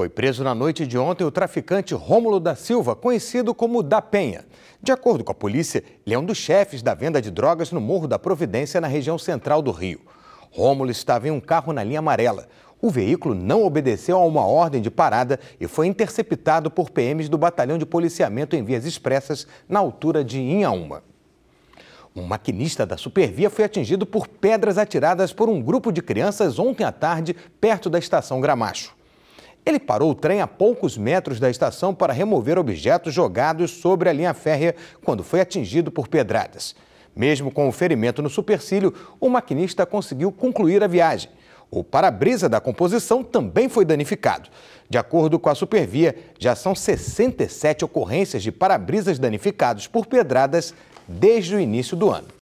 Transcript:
Foi preso na noite de ontem o traficante Rômulo da Silva, conhecido como Da Penha. De acordo com a polícia, ele é um dos chefes da venda de drogas no Morro da Providência, na região central do Rio. Rômulo estava em um carro na linha amarela. O veículo não obedeceu a uma ordem de parada e foi interceptado por PMs do Batalhão de Policiamento em Vias Expressas, na altura de Inhaúma. Um maquinista da Supervia foi atingido por pedras atiradas por um grupo de crianças ontem à tarde, perto da estação Gramacho. Ele parou o trem a poucos metros da estação para remover objetos jogados sobre a linha férrea quando foi atingido por pedradas. Mesmo com o ferimento no supercílio, o maquinista conseguiu concluir a viagem. O para-brisa da composição também foi danificado. De acordo com a Supervia, já são 67 ocorrências de para-brisas danificados por pedradas desde o início do ano.